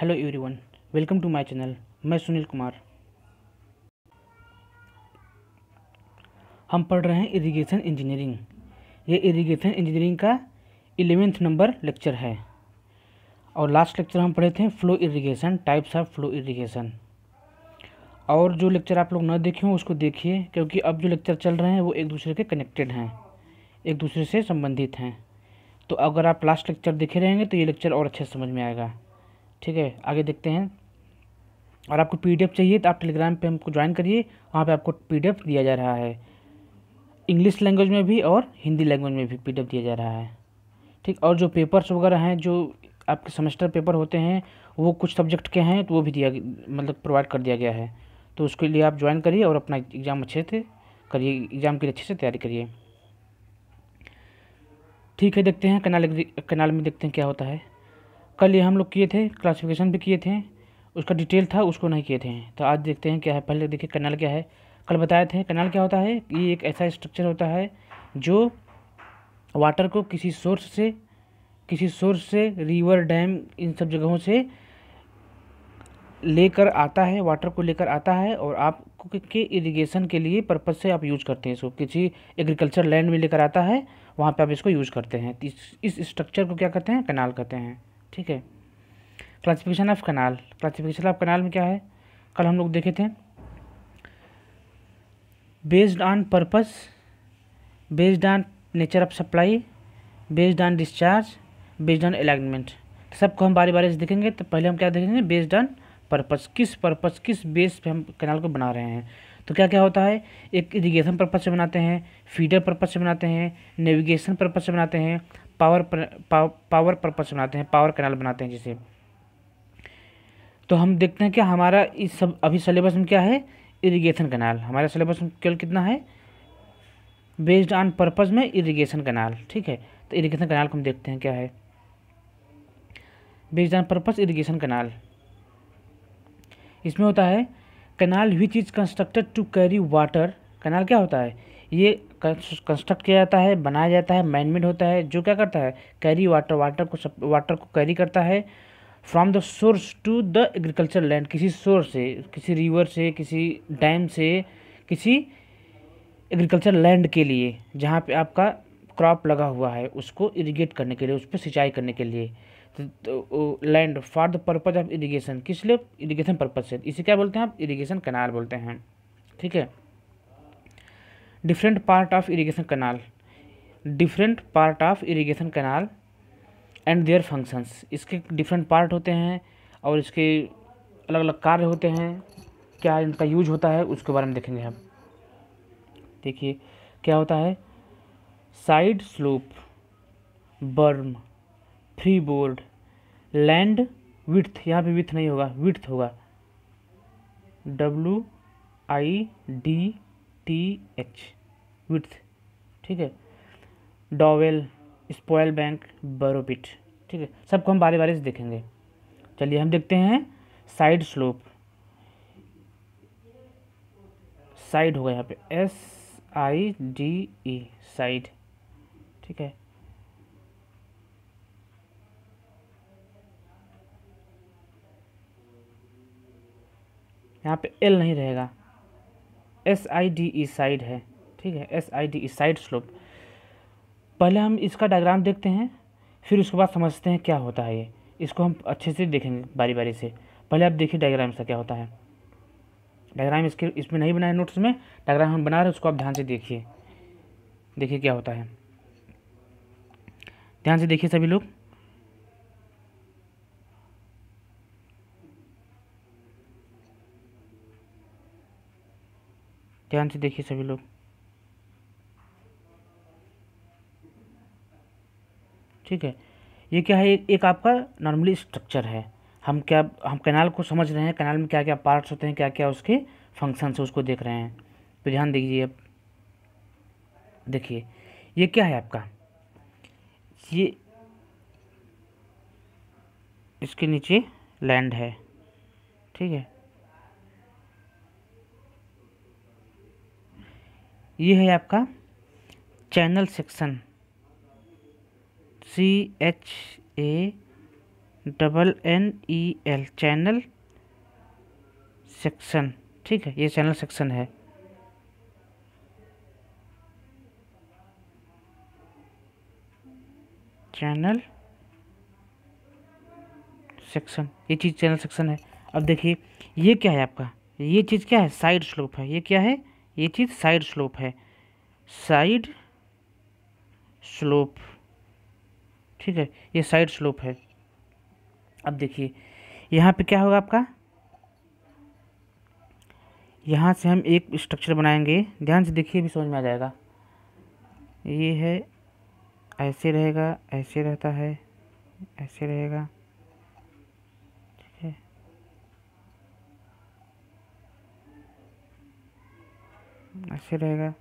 hello everyone welcome to my channel मैं सुनील कुमार हम पढ़ रहे हैं इरिगेशन इंजीनियरिंग ये इरिगेशन इंजीनियरिंग का एलेवेंथ नंबर लेक्चर है और लास्ट लेक्चर हम पढ़े थे flow irrigation types of flow irrigation और जो लेक्चर आप लोग ना देखे हों उसको देखिए क्योंकि अब जो लेक्चर चल रहे हैं वो एक दूसरे के कनेक्टेड हैं एक दूसरे से संबंधित हैं तो अगर आप लास्ट लेक्चर देखे रहेंगे तो ये लेक्चर और अच्छे समझ में आएगा ठीक है आगे देखते हैं और आपको पी चाहिए तो आप टेलीग्राम पे हमको ज्वाइन करिए वहाँ पे आपको पी दिया जा रहा है इंग्लिश लैंग्वेज में भी और हिंदी लैंग्वेज में भी पी दिया जा रहा है ठीक और जो पेपर्स वगैरह हैं जो आपके सेमेस्टर पेपर होते हैं वो कुछ सब्जेक्ट के हैं तो वो भी दिया मतलब प्रोवाइड कर दिया गया है तो उसके लिए आप ज्वाइन करिए और अपना एग्ज़ाम अच्छे से करिए एग्ज़ाम के लिए अच्छे से तैयारी करिए ठीक है देखते हैं कनाल कनाल में देखते हैं क्या होता है कल ये हम लोग किए थे क्लासिफिकेशन भी किए थे उसका डिटेल था उसको नहीं किए थे तो आज देखते हैं क्या है पहले देखिए कनाल क्या है कल बताए थे कनाल क्या होता है ये एक ऐसा स्ट्रक्चर होता है जो वाटर को किसी सोर्स से किसी सोर्स से रिवर डैम इन सब जगहों से लेकर आता है वाटर को लेकर आता है और आप के इरिगेशन के लिए पर्पज़ से आप यूज़ करते हैं इसको किसी एग्रीकल्चर लैंड में लेकर आता है वहाँ पे आप इसको यूज़ करते हैं इस स्ट्रक्चर को क्या कहते हैं कनाल कहते हैं ठीक है classification of canal classification of canal में क्या है कल हम लोग देखे थे based on purpose based on nature of supply based on discharge based on alignment सबको हम बारी बारी से देखेंगे तो पहले हम क्या देखेंगे बेस्ड ऑन पर्पस किस पर्पस किस बेस पे हम कैनाल को बना रहे हैं तो क्या क्या होता है एक इरीगेशन पर्पज से बनाते हैं फीडर पर्पज से बनाते हैं नेविगेशन पर्पज से बनाते हैं पावर पावर पर्पस बनाते हैं पावर कैनाल बनाते हैं जिसे तो हम देखते हैं कि हमारा इस सब अभी सिलेबस में क्या है इरिगेशन कैनाल हमारा सिलेबस में केवल कितना है बेस्ड ऑन पर्पज़ में इरिगेशन कैनाल ठीक है तो इरिगेशन कैनाल को हम देखते हैं क्या है based on purpose irrigation canal इसमें होता है canal which is constructed to carry water canal क्या होता है ये कंस्ट्रक्ट किया जाता है बनाया जाता है मैनमेड होता है जो क्या करता है कैरी वाटर वाटर को सब वाटर को कैरी करता है from the source to the agriculture land किसी सोर्स से किसी रिवर से किसी डैम से किसी एग्रीकल्चर लैंड के लिए जहाँ पे आपका क्रॉप लगा हुआ है उसको इरिगेट करने के लिए उस पर सिंचाई करने के लिए land for the purpose of irrigation किस लिए इरीगेशन पर्पज से इसे क्या बोलते हैं आप इरीगेशन कैनाल बोलते हैं ठीक है different part of irrigation canal different part of irrigation canal and their functions इसके डिफरेंट पार्ट होते हैं और इसके अलग अलग कार्य होते हैं क्या इनका यूज होता है उसके बारे में देखेंगे हम देखिए क्या होता है side slope berm free board land width यहाँ पे विथ नहीं होगा विथ होगा W I D T H width ठीक है डॉवेल स्पॉयल बैंक बरोपिट ठीक है सबको हम बारी बारी से देखेंगे चलिए हम देखते हैं साइड स्लोप साइड होगा यहाँ पे S I D E side ठीक है यहाँ पे एल नहीं रहेगा S I D E side है ठीक है S I D E side slope पहले हम इसका डायग्राम देखते हैं फिर उसके बाद समझते हैं क्या होता है ये इसको हम अच्छे से देखेंगे बारी बारी से पहले आप देखिए डायग्राम इसका क्या होता है डायग्राम इसके इसमें नहीं बनाए नोट्स में डायग्राम हम बना रहे हैं उसको आप ध्यान से देखिए देखिए क्या होता है ध्यान से देखिए सभी लोग ध्यान से देखिए सभी लोग ठीक है ये क्या है एक आपका नॉर्मली स्ट्रक्चर है हम क्या हम कैनाल को समझ रहे हैं कैनाल में क्या क्या पार्ट्स होते हैं क्या क्या उसके फंक्शन से उसको देख रहे हैं तो ध्यान दीजिए अब देखिए ये क्या है आपका ये इसके नीचे लैंड है ठीक है ये है आपका channel section C H A double N E L channel section ठीक है ये चैनल सेक्शन है चैनल सेक्शन ये चीज़ चैनल सेक्शन है अब देखिए ये क्या है आपका ये चीज़ क्या है साइड स्लोप है ये क्या है ये चीज़ साइड स्लोप है साइड स्लोप ठीक है ये साइड स्लोप है अब देखिए यहाँ पे क्या होगा आपका यहाँ से हम एक स्ट्रक्चर बनाएंगे ध्यान से देखिए भी समझ में आ जाएगा ये है ऐसे रहेगा ऐसे रहता है ऐसे रहेगा ऐसे रहेगा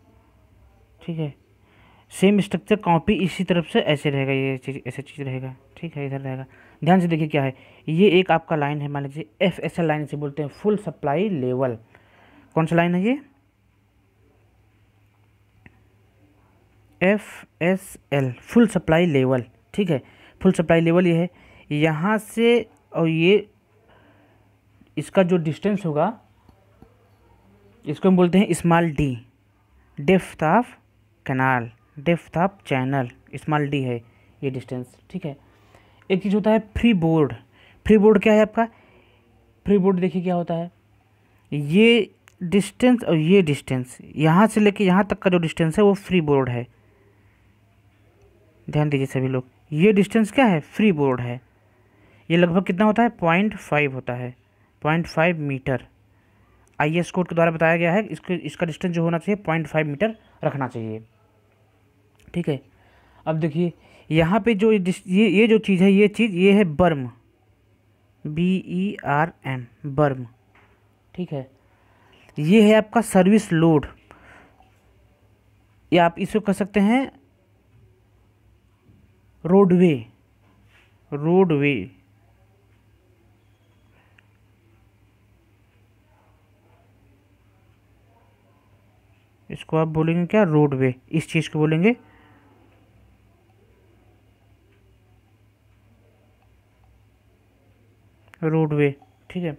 ठीक है सेम स्ट्रक्चर कॉपी इसी तरफ से ऐसे रहेगा ये चीज़ ऐसे चीज़ रहेगा ठीक है इधर रहेगा ध्यान से देखिए क्या है ये एक आपका लाइन है मान लीजिए एफ एस एल लाइन से बोलते हैं फुल सप्लाई लेवल कौन सा लाइन है ये F S L full supply level ठीक है फुल सप्लाई लेवल ये है यहाँ से और ये इसका जो डिस्टेंस होगा इसको हम बोलते हैं small D depth of canal depth of channel small D है ये डिस्टेंस ठीक है एक चीज़ होता है फ्री बोर्ड फ्री बोर्ड क्या है आपका फ्री बोर्ड देखिए क्या होता है ये डिस्टेंस और ये डिस्टेंस यहाँ से लेके यहाँ तक का जो डिस्टेंस है वो फ्री बोर्ड है ध्यान दीजिए सभी लोग ये डिस्टेंस क्या है फ्री बोर्ड है ये लगभग कितना होता है पॉइंट फाइव होता है point five metre I S code के द्वारा बताया गया है इसके इसका डिस्टेंस जो होना चाहिए पॉइंट फाइव मीटर रखना चाहिए ठीक है अब देखिए यहाँ पे जो ये ये जो चीज़ है ये चीज़ ये है बर्म बी ई आर एम बर्म ठीक है ये है आपका सर्विस लोड या आप इसको कह सकते हैं रोडवे रोडवे इसको आप बोलेंगे क्या रोडवे इस चीज़ को बोलेंगे रोडवे ठीक है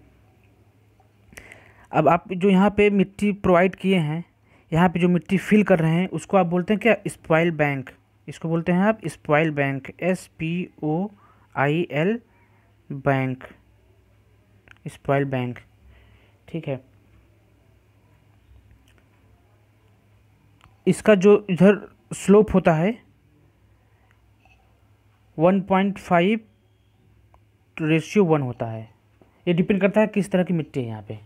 अब आप जो यहाँ पे मिट्टी प्रोवाइड किए हैं यहाँ पे जो मिट्टी फिल कर रहे हैं उसको आप बोलते हैं क्या स्पॉइल बैंक इसको बोलते हैं आप spoil bank S P O I L bank spoil bank ठीक है इसका जो इधर स्लोप होता है one point five ratio one होता है ये डिपेंड करता है किस तरह की मिट्टी है यहाँ पे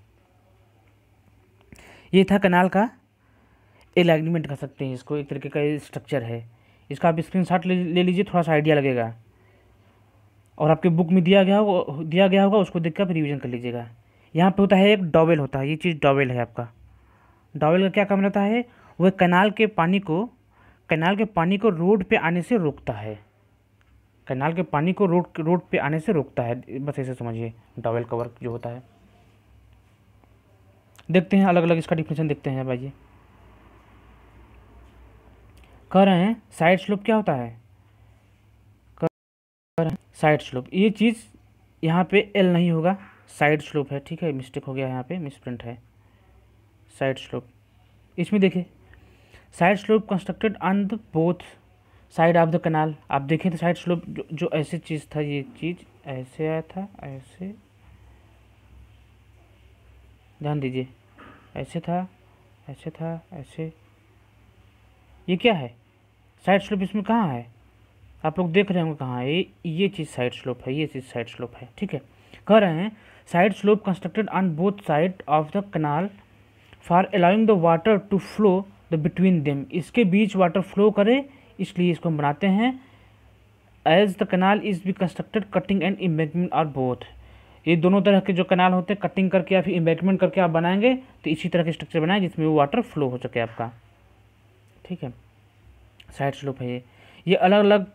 ये था कनाल का एलाइनमेंट कर सकते हैं इसको एक तरीके का स्ट्रक्चर है इसका आप स्क्रीन शॉट ले लीजिए थोड़ा सा आइडिया लगेगा और आपके बुक में दिया गया होगा दिया गया होगा उसको देख कर रिविज़न कर लीजिएगा यहाँ पे होता है एक डॉवेल होता है ये चीज़ डॉवेल है आपका डॉवेल का क्या काम रहता है वह कनाल के पानी को कनाल के पानी को रोड पे आने से रोकता है कनाल के पानी को रोड रोड पे आने से रोकता है बस ऐसे समझिए डबल कवर जो होता है देखते हैं अलग अलग इसका डिफिनेशन देखते हैं भाई कह रहे हैं साइड स्लोप क्या होता है कह रहे हैं साइड स्लोप ये चीज़ यहाँ पे एल नहीं होगा साइड स्लोप है ठीक है मिस्टेक हो गया यहाँ पे मिसप्रिंट है साइड स्लोप इसमें देखिए side slope constructed on the both side of the canal आप देखें तो साइड स्लोप जो, जो ऐसे चीज़ था ये चीज़ ऐसे आया था ऐसे ध्यान दीजिए ऐसे था ऐसे था ऐसे ये क्या है साइड स्लोप इसमें कहाँ है आप लोग देख रहे होंगे कहाँ है ये ये चीज़ साइड स्लोप है ये चीज़ साइड स्लोप है ठीक है कह रहे हैं side slope constructed on both side of the canal for allowing the water to flow the between them इसके बीच वाटर फ्लो करे इसलिए इसको हम बनाते हैं as the canal is be constructed cutting and embankment or both ये दोनों तरह के जो कनाल होते हैं कटिंग करके या फिर इम्बेकमेंट करके आप बनाएंगे तो इसी तरह के स्ट्रक्चर बनाए जिसमें वो वाटर फ्लो हो सके आपका ठीक है साइड स्लोप है ये ये अलग अलग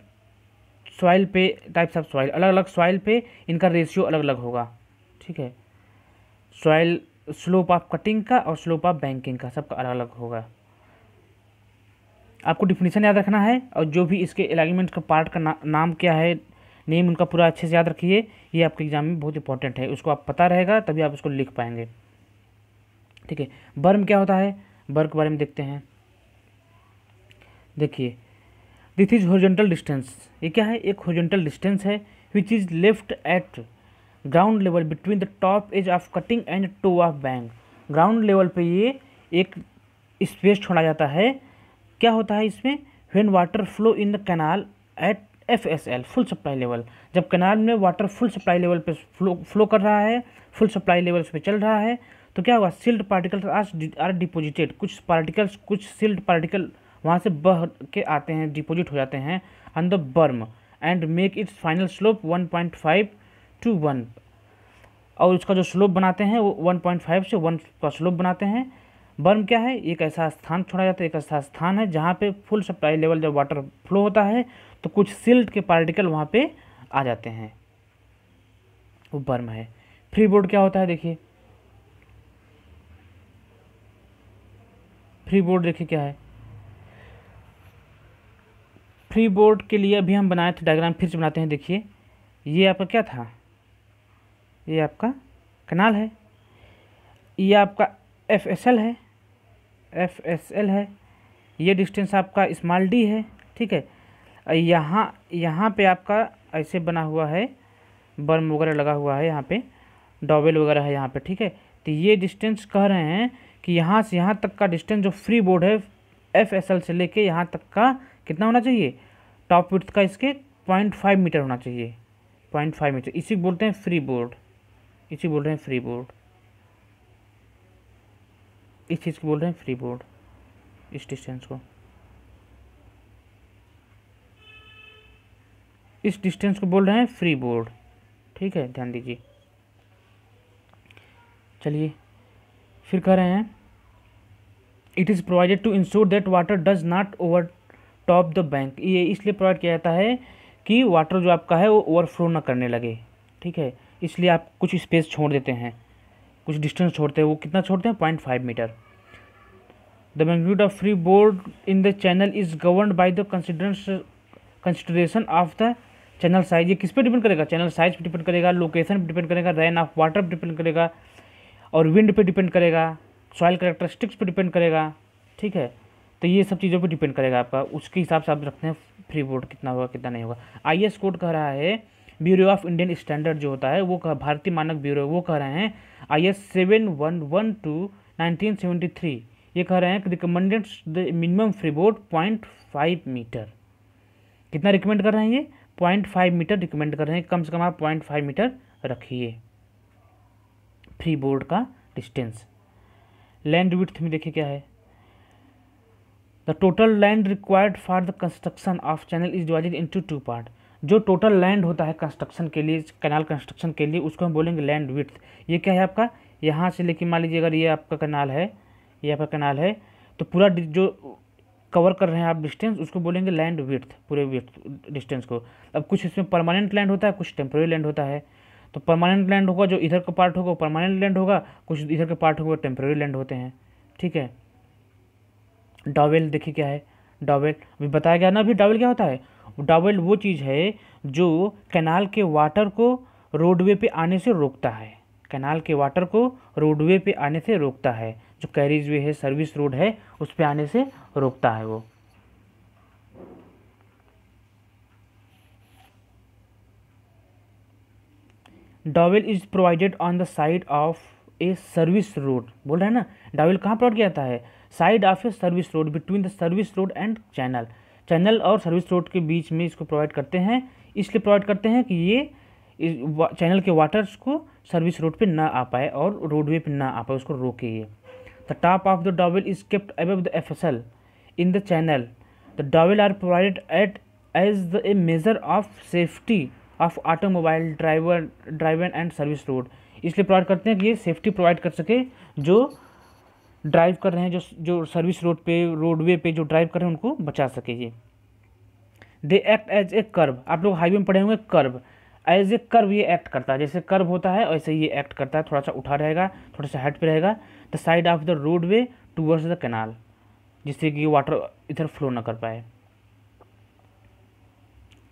सॉइल पे टाइप्स ऑफ सॉइल अलग अलग सॉइल पे इनका रेशियो अलग अलग होगा ठीक है सॉइल स्लोप ऑफ कटिंग का और स्लोप ऑफ बैंकिंग का सबका अलग अलग होगा आपको डिफिनीसन याद रखना है और जो भी इसके एलाइनमेंट का पार्ट का ना, नाम क्या है नेम उनका पूरा अच्छे से याद रखिए ये आपके एग्ज़ाम में बहुत इंपॉर्टेंट है उसको आप पता रहेगा तभी आप उसको लिख पाएंगे ठीक है बर्म क्या होता है बर्म के बारे में देखते हैं देखिए दिस इज हॉरिजेंटल डिस्टेंस ये क्या है एक हॉरिजेंटल डिस्टेंस है which is left at ground level between the top edge of cutting and toe of bank ground level पे ये एक स्पेस छोड़ा जाता है क्या होता है इसमें when water flow in the canal at F S L full supply level जब कैनाल में वाटर फुल सप्लाई लेवल पे फ्लो फ्लो कर रहा है फुल सप्लाई लेवल पे चल रहा है तो क्या होगा silt particles are are deposited कुछ पार्टिकल्स कुछ सील्ड पार्टिकल वहाँ से बह के आते हैं डिपोजिट हो जाते हैं on the berm and make its final slope one point five to one और उसका जो स्लोप बनाते हैं वो वन पॉइंट फाइव से वन का स्लोप बनाते हैं बर्म क्या है एक ऐसा स्थान छोड़ा जाता है एक ऐसा स्थान है जहाँ पे फुल सप्लाई लेवल जब वाटर फ्लो होता है तो कुछ सिल्ट के पार्टिकल वहाँ पे आ जाते हैं वो बर्म है फ्री बोर्ड क्या होता है देखिए फ्री बोर्ड देखिए क्या है फ्री बोर्ड के लिए अभी हम बनाए थे डायग्राम फिर से बनाते हैं देखिए ये आपका क्या था ये आपका कनाल है ये आपका एफ एस एल है एफ एस एल है ये डिस्टेंस आपका इस्माल डी है ठीक है यहाँ यहाँ पे आपका ऐसे बना हुआ है बर्म वगैरह लगा हुआ है यहाँ पे डॉबेल वगैरह है यहाँ पे ठीक है तो ये डिस्टेंस कह रहे हैं कि यहाँ से यहाँ तक का डिस्टेंस जो फ्री बोर्ड है एफ एस एल से लेके यहाँ तक का कितना होना चाहिए टॉप विथ का इसके पॉइंट फाइव मीटर होना चाहिए पॉइंट फाइव मीटर इसी बोलते हैं फ्री बोर्ड इसी बोल रहे हैं फ्री बोर्ड इस चीज़ को बोल रहे हैं फ्री बोर्ड इस डिस्टेंस को इस डिस्टेंस को बोल रहे हैं फ्री बोर्ड ठीक है ध्यान दीजिए चलिए फिर कह रहे हैं it is provided to ensure that water does not overtop the bank ये इसलिए प्रोवाइड किया जाता है कि वाटर जो आपका है वो ओवरफ्लो ना करने लगे ठीक है इसलिए आप कुछ स्पेस छोड़ देते हैं कुछ डिस्टेंस छोड़ते हैं वो कितना छोड़ते हैं point five metre the magnitude of free board in the channel is govern by the considerance consideration of the channel size ये किस पर डिपेंड करेगा चैनल साइज पर डिपेंड करेगा लोकेशन पर डिपेंड करेगा रैन ऑफ वाटर पर डिपेंड करेगा और विंड पर डिपेंड करेगा सॉइल करेक्टरिस्टिक्स पर डिपेंड करेगा ठीक है तो ये सब चीज़ों पर डिपेंड करेगा आपका उसके हिसाब से आप रखते हैं फ्री बोर्ड कितना होगा कितना नहीं होगा आई एस कोड कह रहा है ब्यूरो ऑफ इंडियन स्टैंडर्ड जो होता है वो कह भारतीय मानक ब्यूरो वो कह रहे हैं I S seven one one two nineteen seventy three ये कह रहे हैं कि recommended the minimum freeboard point five metre कितना रिकमेंड कर रहे हैं ये पॉइंट फाइव मीटर रिकमेंड कर रहे हैं कम से कम आप पॉइंट फाइव मीटर रखिए फ्री बोर्ड का डिस्टेंस लैंड विथ में देखिए क्या है the total land required for the construction of channel is divided into two part जो टोटल लैंड होता है कंस्ट्रक्शन के लिए कनाल कंस्ट्रक्शन के लिए उसको हम बोलेंगे लैंड विथ ये क्या है आपका यहाँ से लेके मान लीजिए अगर ये आपका कनाल है ये आपका कनाल है तो पूरा जो कवर कर रहे हैं आप डिस्टेंस उसको बोलेंगे लैंड विथ पूरे विथ डिस्टेंस को अब कुछ इसमें परमानेंट लैंड होता है कुछ टेम्प्रेरी लैंड होता है तो परमानेंट लैंड होगा जो इधर का पार्ट होगा परमानेंट लैंड होगा कुछ इधर के पार्ट होगा टेम्प्रेरी लैंड होते हैं ठीक है डॉवेल देखिए क्या है डॉवेल अभी बताया गया ना अभी डॉवेल क्या होता है डावेल वो चीज़ है जो कैनाल के वाटर को रोडवे पे आने से रोकता है कैनाल के वाटर को रोडवे पे आने से रोकता है जो कैरीज वे है सर्विस रोड है उस पर आने से रोकता है वो dowel is provided on the side of a service road बोल रहे है ना डावेल कहाँ पर किया जाता है side of a service road between the service road and channel channel और सर्विस रोड के बीच में इसको प्रोवाइड करते हैं इसलिए प्रोवाइड करते हैं कि ये चैनल के वाटर्स को सर्विस रोड पे ना आ पाए और रोडवे पे ना आ पाए उसको रोके ये the top of the dowel is kept above the L in the channel the dowel are provided at as the a measure of safety of automobile driver driver and service road इसलिए provide करते हैं कि ये safety provide कर सके जो drive कर रहे हैं जो जो सर्विस रोड पे रोडवे पे जो ड्राइव कर रहे हैं उनको बचा सके ये they act as a curve आप लोग हाईवे में पढ़े होंगे कर्व एज ए कर्व ये एक्ट करता है जैसे कर्व होता है वैसे ये एक्ट करता है थोड़ा सा उठा रहेगा थोड़ा सा हाइट पे रहेगा the side of the roadway towards the canal जिससे कि वाटर इधर फ्लो ना कर पाए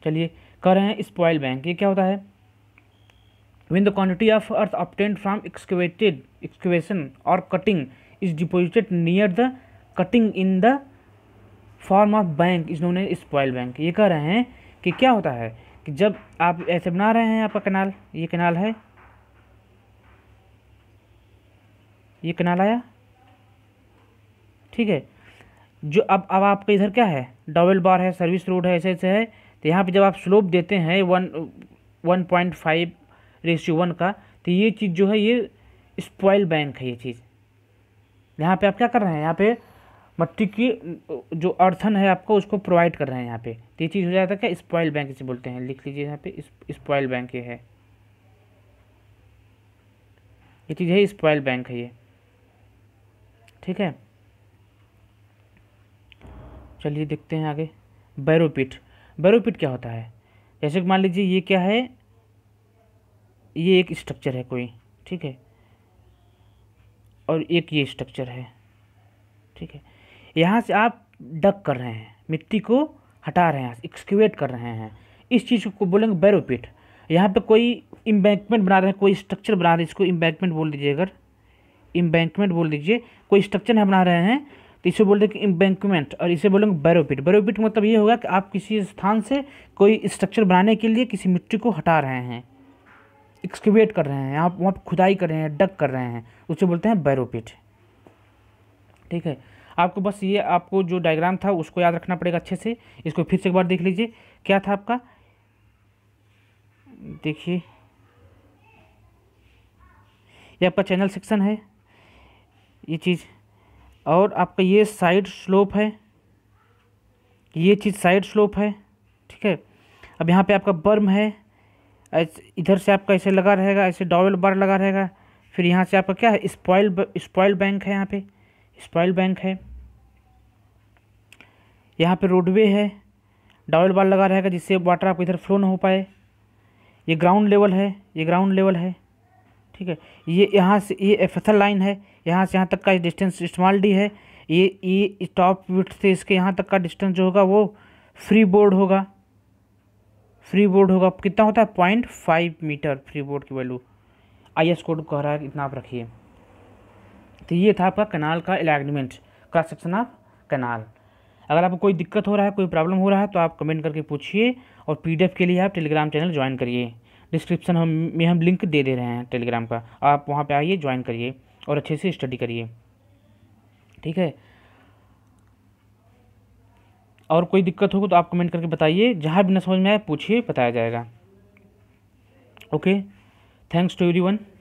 चलिए कह रहे हैं स्पॉयल बैंक ये क्या होता है when the quantity of earth obtained from executed execution और cutting is deposited near the cutting in the form of bank is known as spoil bank ये कह रहे हैं कि क्या होता है कि जब आप ऐसे बना रहे हैं आपका कनाल ये कनाल है ये कनाल आया ठीक है जो अब अब आपके इधर क्या है डबल बार है सर्विस रोड है ऐसे ऐसे है तो यहाँ पे जब आप स्लोप देते हैं one one point five ratio one का तो ये चीज़ जो है ये स्पॉयल बैंक है ये चीज़ यहाँ पे आप क्या कर रहे हैं यहाँ पे मट्टी की जो अर्थन है आपको उसको प्रोवाइड कर रहे हैं यहाँ पे तो ये चीज़ हो जाता है क्या स्पॉयल बैंक इसे बोलते हैं लिख लीजिए यहाँ पे स्पॉयल बैंक ये है ये चीज़ है स्पॉयल बैंक है ये ठीक है चलिए देखते हैं आगे बैरोपिट बैरोपिट क्या होता है जैसे कि मान लीजिए ये क्या है ये एक स्ट्रक्चर है कोई ठीक है और एक ये स्ट्रक्चर है ठीक है यहाँ से आप डक कर रहे हैं मिट्टी को हटा रहे हैं एक्सक्यूवेट कर रहे हैं इस चीज़ को बोलेंगे बैरोपिट यहाँ पे कोई इम्बैंकमेंट बना रहे हैं कोई स्ट्रक्चर बना रहे हैं इसको इम्बैंकमेंट बोल दीजिए अगर इम्बैंकमेंट बोल दीजिए कोई स्ट्रक्चर है बना रहे हैं तो इसे बोल देंगे इम्बैंकमेंट और इसे बोलेंगे बैरोपिट बैरोपिट मतलब ये होगा कि आप किसी स्थान से कोई स्ट्रक्चर बनाने के लिए किसी मिट्टी को हटा रहे हैं एक्सक्यूवेट कर रहे हैं यहाँ वहाँ पर खुदाई कर रहे हैं डक कर रहे हैं उसे बोलते हैं बैरोपिट ठीक है आपको बस ये आपको जो डायग्राम था उसको याद रखना पड़ेगा अच्छे से इसको फिर से एक बार देख लीजिए क्या था आपका देखिए ये आपका चैनल सेक्शन है ये चीज़ और आपका ये साइड स्लोप है ये चीज़ साइड स्लोप है ठीक है अब यहाँ पे आपका बर्म है इधर से आपका ऐसे लगा रहेगा ऐसे डॉबल बार लगा रहेगा फिर यहाँ से आपका क्या है स्पॉयल स्पॉयल बैंक है यहाँ पे स्पॉयल बैंक है यहाँ पे रोडवे है डबल बार लगा रहेगा जिससे वाटर आपको इधर फ्लो ना हो पाए ये ग्राउंड लेवल है ये ग्राउंड लेवल है ठीक है ये यहाँ से ये एफथल लाइन है यहाँ से यहाँ तक का डिस्टेंस स्मॉल डी है ये ये टॉप विथ से इसके यहाँ तक का डिस्टेंस जो होगा वो फ्री बोर्ड होगा फ्री बोर्ड होगा कितना होता है point five metre free board की वैल्यू आई एस कोड कह रहा है इतना आप रखिए तो ये था आपका कनाल का alignment cross section of canal अगर आपको कोई दिक्कत हो रहा है कोई प्रॉब्लम हो रहा है तो आप कमेंट करके पूछिए और पी के लिए आप टेलीग्राम चैनल ज्वाइन करिए डिस्क्रिप्शन हम में हम लिंक दे दे रहे हैं टेलीग्राम का आप वहाँ पर आइए ज्वाइन करिए और अच्छे से स्टडी करिए ठीक है और कोई दिक्कत होगी तो आप कमेंट करके बताइए जहाँ भी ना समझ में आए पूछिए बताया जाएगा okay thanks to every one